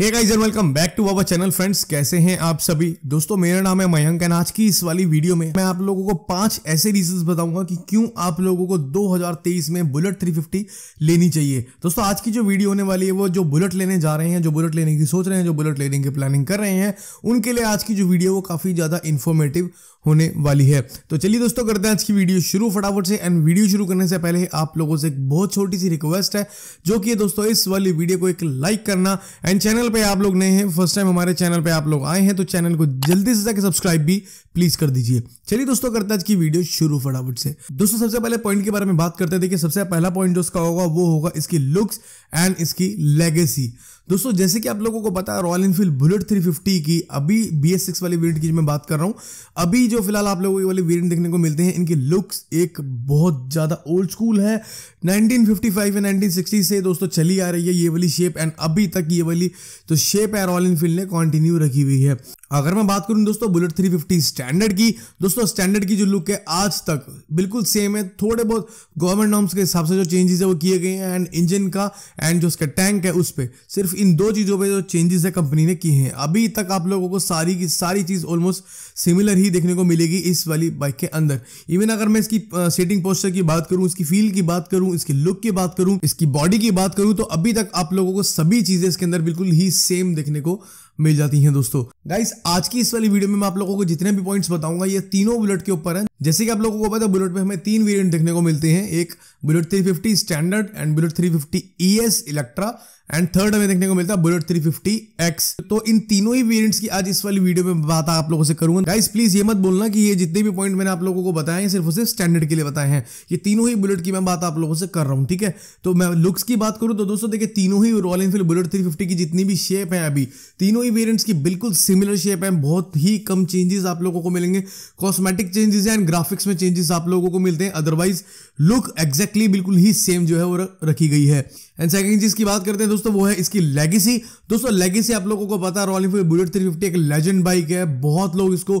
hey guys and welcome back to our channel friends कैसे हैं आप सभी दोस्तों मेरा नाम है मयंक एंड आज की इस वाली वीडियो में मैं आप लोगों को पांच ऐसे रीजंस बताऊंगा कि क्यों आप लोगों को 2023 में बुलेट 350 लेनी चाहिए दोस्तों आज की जो वीडियो होने वाली है वो जो बुलेट लेने जा रहे हैं जो बुलेट लेने की सोच रहे हैं जो बुलेट लेने की प्लानिंग कर रहे हैं उनके लिए आज की जो वीडियो वो काफ़ी ज़्यादा इन्फॉर्मेटिव होने वाली है तो चलिए दोस्तों करते हैं आज की वीडियो शुरू फटाफट से एंड वीडियो शुरू करने से पहले आप लोगों से एक बहुत छोटी सी रिक्वेस्ट है जो कि दोस्तों इस वाली वीडियो को एक लाइक करना एंड चैनल पर आप लोग नए हैं फर्स्ट टाइम हमारे चैनल पर आप लोग आए हैं तो चैनल को जल्दी से जाकर सब्सक्राइब भी प्लीज कर दीजिए चलिए दोस्तों करते हैं आज की वीडियो शुरू फटाफट से दोस्तों सबसे पहले पॉइंट के बारे में बात करते हैं देखिए सबसे पहला पॉइंट जो उसका होगा वो होगा इसकी लुक्स एंड इसकी लेगेसी दोस्तों जैसे कि आप लोगों को पता है रॉयल इनफील्ड बुलेट 350 की अभी बी एस सिक्स वाली वीडियो की मैं बात कर रहा हूँ अभी जो जो फिलहाल आप लोगों वाले वेरियंट देखने को मिलते हैं इनके लुक्स एक बहुत ज़्यादा ओल्ड स्कूल है 1955 या 1960 से दोस्तों चली आ रही है ये वाली शेप एंड अभी तक ये वाली तो शेप है रॉयल इनफील्ड ने कंटिन्यू रखी हुई है अगर मैं बात करूं दोस्तों बुलेट 350 स्टैंडर्ड की दोस्तों स्टैंडर्ड की जो लुक है आज तक बिल्कुल सेम है थोड़े बहुत गवर्नमेंट नॉर्म्स के हिसाब से जो चेंजेस है वो किए गए हैं एंड इंजन का एंड जो उसका टैंक है उस पर सिर्फ इन दो चीज़ों पर जो चेंजेस है कंपनी ने किए हैं अभी तक आप लोगों को सारी की सारी चीज़ ऑलमोस्ट सिमिलर ही देखने को मिलेगी इस वाली बाइक के अंदर इवन अगर मैं इसकी सेटिंग पोस्टर की बात करूं इसकी फील की बात करूं इसकी लुक की बात करूं इसकी बॉडी की बात करूं तो अभी तक आप लोगों को सभी चीजें इसके अंदर बिल्कुल ही सेम देखने को मिल जाती हैं दोस्तों गाइस आज की इस वाली वीडियो में मैं आप लोगों को जितने भी पॉइंट्स बताऊंगा ये तीनों बुलेट के ऊपर हैं जैसे कि आप लोगों को पता है बुलेट में हमें तीन वेरिएंट देखने को मिलते हैं एक Bullet 350 standard and Bullet 350 ES Electra and third हमें देखने को मिलता है बुलेट 350X तो इन तीनों ही वेरिएंट्स की आज इस वाली वीडियो में बात आप लोगों से करूंगा गाइस प्लीज ये मत बोलना कि ये जितने भी पॉइंट मैंने आप लोगों को बताए हैं सिर्फ उसे स्टैंडर्ड के लिए बताए हैं ये तीनों ही बुलेट की मैं बात आप लोगों से कर रहा हूँ ठीक है तो मैं लुक्स की बात करूँ तो दोस्तों देखिए तीनों ही रॉयल एनफील्ड बुलेट थ्री की जितनी भी शेप है अभी तीनों ही वेरियंट्स की बिल्कुल सिमिलर शेप है बहुत ही कम चेंजेस आप लोगों को मिलेंगे कॉस्मेटिक चेंजेस एंड ग्राफिक्स में चेंजेस आप लोगों को मिलते हैं अदरवाइज लुक एक्जैक्टली बिल्कुल ही सेम जो है वो रखी गई है एंड सेकेंड चीज की बात करते हैं दोस्तों वो है इसकी लेगेसी दोस्तों लेगेसी आप लोगों को पता Royal Enfield Bullet three fifty एक लेजेंड बाइक है बहुत लोग इसको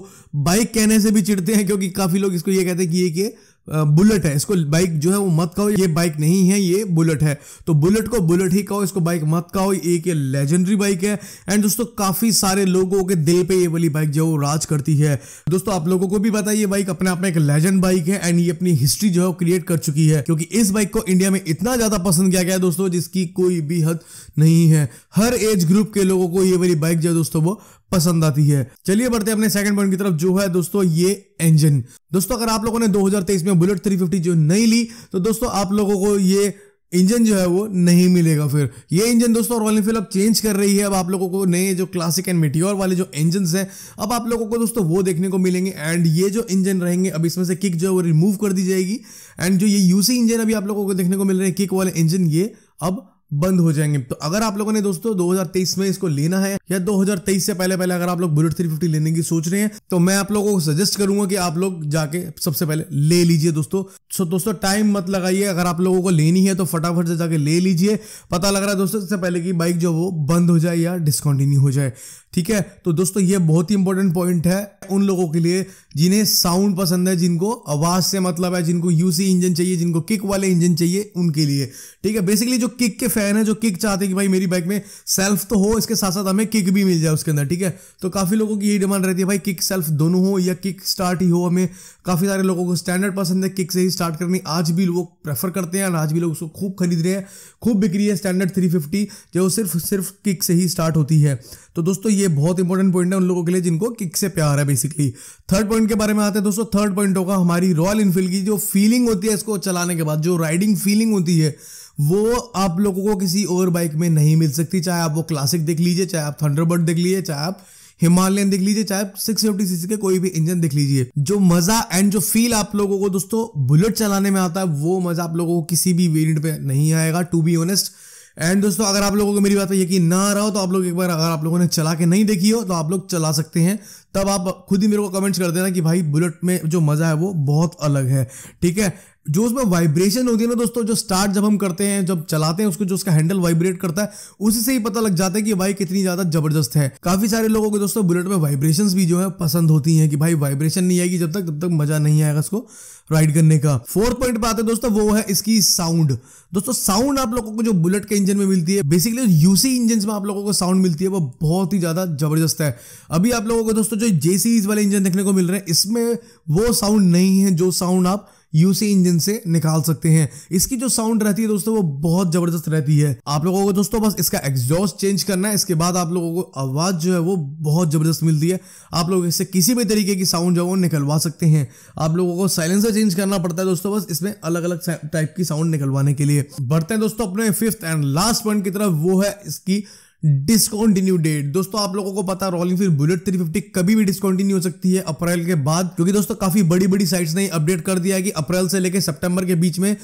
बाइक कहने से भी चिड़ते हैं क्योंकि काफी लोग इसको ये कहते हैं कि ये बुलेट है इसको बाइक जो है वो मत कहो ये बाइक नहीं है ये बुलेट है तो बुलेट को बुलेट ही कहो इसको बाइक मत कहो एक ये लेजेंडरी बाइक है एंड दोस्तों काफी सारे लोगों के दिल पे ये वाली बाइक जो है वो राज करती है दोस्तों आप लोगों को भी पता है ये बाइक अपने आप में एक लेजेंड बाइक है एंड ये अपनी हिस्ट्री जो है क्रिएट कर चुकी है क्योंकि इस बाइक को इंडिया में इतना ज्यादा पसंद किया गया है दोस्तों जिसकी कोई भी हद नहीं है हर एज ग्रुप के लोगों को ये वाली बाइक जो है दोस्तों वो पसंद आती है चलिए बढ़ते अपने सेकंड पॉइंट की तरफ जो है दोस्तों ये इंजन दोस्तों अगर आप लोगों ने 2023 में बुलेट 350 जो नहीं ली तो दोस्तों आप लोगों को ये इंजन जो है वो नहीं मिलेगा फिर ये इंजन दोस्तों रॉयल इनफील्ड अब चेंज कर रही है अब आप लोगों को नए जो क्लासिक एंड मेटियोर वाले जो इंजन हैं अब आप लोगों को दोस्तों वो देखने को मिलेंगे एंड ये जो इंजन रहेंगे अब इसमें से किक जो है वो रिमूव कर दी जाएगी एंड जो ये यूसी इंजन अभी आप लोगों को देखने को मिल रहे हैं किक वाले इंजन ये अब बंद हो जाएंगे तो अगर आप लोगों ने दोस्तों 2023 में इसको लेना है या 2023 से पहले पहले अगर आप लोग बुलेट 350 लेने की सोच रहे हैं तो मैं आप लोगों को सजेस्ट करूंगा कि आप लोग जाके सबसे पहले ले लीजिए दोस्तों सो दोस्तों टाइम मत लगाइए अगर आप लोगों को लेनी है तो फटाफट से जाके ले लीजिए पता लग रहा है दोस्तों इससे पहले की बाइक जो वो बंद हो जाए या डिस्कंटिन्यू हो जाए ठीक है तो दोस्तों ये बहुत ही इंपॉर्टेंट पॉइंट है उन लोगों के लिए जिन्हें साउंड पसंद है जिनको आवाज से मतलब है जिनको यूसी इंजन चाहिए जिनको किक वाले इंजन चाहिए उनके लिए ठीक है बेसिकली जो किक के फैन है जो किक चाहते हैं कि भाई मेरी बाइक में सेल्फ तो हो इसके साथ साथ हमें किक भी मिल जाए उसके अंदर ठीक है तो काफ़ी लोगों की यही डिमांड रहती है भाई किक सेल्फ दोनों हो या किक स्टार्ट ही हो हमें काफ़ी सारे लोगों को स्टैंडर्ड पसंद है किक से ही स्टार्ट करनी आज भी लोग प्रेफर करते हैं और आज भी लोग उसको खूब खरीद रहे हैं खूब बिक्री है स्टैंडर्ड थ्री जो सिर्फ सिर्फ किक से ही स्टार्ट होती है तो दोस्तों ये बहुत इंपॉर्टेंट पॉइंट है उन लोगों के लिए जिनको किक से प्यार है बेसिकली थर्ड पॉइंट के बारे में आते हैं दोस्तों थर्ड पॉइंट होगा हमारी रॉयल इनफील्ड की जो फीलिंग होती है इसको चलाने के बाद जो राइडिंग फीलिंग होती है वो आप लोगों को किसी और बाइक में नहीं मिल सकती चाहे आप वो क्लासिक देख लीजिए चाहे आप थंडरबर्ड देख लीजिए चाहे आप हिमालयन देख लीजिए चाहे सिक्स फिफ्टी सीसी के कोई भी इंजन देख लीजिए जो मजा एंड जो फील आप लोगों को दोस्तों बुलेट चलाने में आता है वो मजा आप लोगों को किसी भी वेरियंट पे नहीं आएगा टू बी ऑनेस्ट एंड दोस्तों अगर आप लोगों को मेरी बात पर यकीन ना आ रहा हो तो आप लोग एक बार अगर आप लोगों ने चला के नहीं देखी हो तो आप लोग चला सकते हैं तब आप खुद ही मेरे को कमेंट्स कर देना कि भाई बुलेट में जो मज़ा है वो बहुत अलग है ठीक है जो उसमें वाइब्रेशन होती है ना दोस्तों जो स्टार्ट जब हम करते हैं जब चलाते हैं उसको जो उसका हैंडल वाइब्रेट करता है उसी से ही पता लग जाता है कि भाई कितनी ज्यादा जबरदस्त है काफी सारे लोगों को दोस्तों बुलेट में वाइब्रेशंस भी जो है पसंद होती हैं कि भाई वाइब्रेशन नहीं आएगी जब तक तब तक मजा नहीं आएगा उसको राइड करने का फोर्थ पॉइंट पे आते हैं दोस्तों वो है इसकी साउंड दोस्तों साउंड आप लोगों को जो बुलेट के इंजन में मिलती है बेसिकली यूसी इंजन में आप लोगों को साउंड मिलती है वो बहुत ही ज्यादा जबरदस्त है अभी आप लोगों को दोस्तों दोस्तों जो जे सीरीज वाले इंजन देखने को मिल रहे हैं इसमें वो साउंड नहीं है जो साउंड आप यूसी इंजन से निकाल सकते हैं इसकी जो साउंड रहती है दोस्तों वो बहुत जबरदस्त रहती है आप लोगों को दोस्तों बस इसका एग्जॉस्ट चेंज करना है इसके बाद आप लोगों को आवाज जो है वो बहुत जबरदस्त मिलती है आप लोग इससे किसी भी तरीके की साउंड जो है वो निकलवा सकते हैं आप लोगों को साइलेंसर चेंज करना पड़ता है दोस्तों बस इसमें अलग अलग टाइप की साउंड निकलवाने के लिए बढ़ते हैं दोस्तों अपने फिफ्थ एंड लास्ट पॉइंट की तरफ वो है इसकी डिसकॉन्टिन्यू डेट दोस्तों आप लोगों को पता रॉलिंग फिर बुलेट थ्री फिफ्टी कभी भी डिसकॉन्टिन्यू हो सकती है अप्रैल के बाद क्योंकि दोस्तों काफी बड़ी बड़ी साइट्स ने अपडेट कर दिया है कि अप्रैल से लेकर सितंबर के बीच में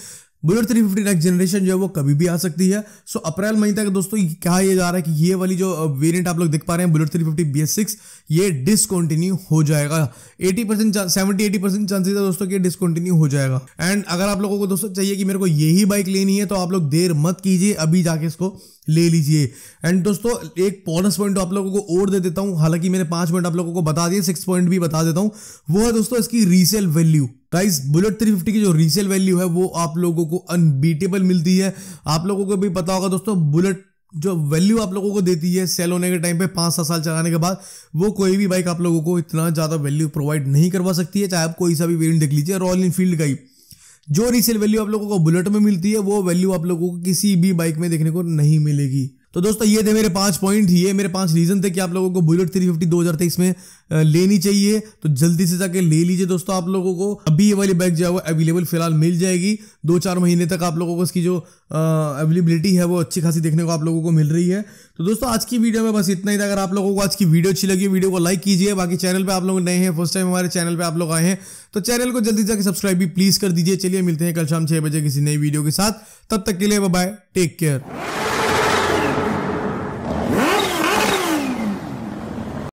Bullet three fifty next generation जो है वो कभी भी आ सकती है सो so, अप्रैल मई तक दोस्तों क्या ये जा रहा है कि ये वाली जो वेरिएंट आप लोग देख पा रहे हैं Bullet three fifty B S six ये डिसकॉन्टिन्यू हो जाएगा eighty percent seventy eighty percent chances है दोस्तों कि डिसकॉन्टिन्यू हो जाएगा एंड अगर आप लोगों को दोस्तों चाहिए कि मेरे को यही बाइक लेनी है तो आप लोग देर मत कीजिए अभी जाके इसको ले लीजिए एंड दोस्तों एक बोनस पॉइंट आप लोगों को और दे देता हूँ हालांकि मैंने पांच पॉइंट आप लोगों को बता दिए सिक्स पॉइंट भी बता देता हूँ वो है दोस्तों इसकी रीसेल वैल्यू प्राइस बुलेट 350 की जो रीसेल वैल्यू है वो आप लोगों को अनबीटेबल मिलती है आप लोगों को भी पता होगा दोस्तों बुलेट जो वैल्यू आप लोगों को देती है सेल होने के टाइम पे पाँच सात साल चलाने के बाद वो कोई भी बाइक आप लोगों को इतना ज़्यादा वैल्यू प्रोवाइड नहीं करवा सकती है चाहे आप कोई सा भी वेरियंट देख लीजिए रॉयल इनफील्ड का ही जो रीसेल वैल्यू आप लोगों को बुलेट में मिलती है वो वैल्यू आप लोगों को किसी भी बाइक में देखने को नहीं मिलेगी तो दोस्तों ये थे मेरे पांच पॉइंट ये मेरे पांच रीजन थे कि आप लोगों को बुलेट थ्री फिफ्टी दो हजार तेईस में लेनी चाहिए तो जल्दी से जाके ले लीजिए दोस्तों आप लोगों को अभी ये वाली बाइक जो है वो अवेलेबल फिलहाल मिल जाएगी दो चार महीने तक आप लोगों को इसकी जो अवेलेबिलिटी है वो अच्छी खासी देखने को आप लोगों को मिल रही है तो दोस्तों आज की वीडियो में बस इतना ही था अगर आप लोगों को आज की वीडियो अच्छी लगी वीडियो को लाइक कीजिए बाकी चैनल पर आप लोग नए हैं फर्स्ट टाइम हमारे चैनल पर आप लोग आए हैं तो चैनल को जल्दी जाकर सब्सक्राइब भी प्लीज कर दीजिए चलिए मिलते हैं कल शाम छह बजे किसी नई वीडियो के साथ तब तक के लिए बाय टेक केयर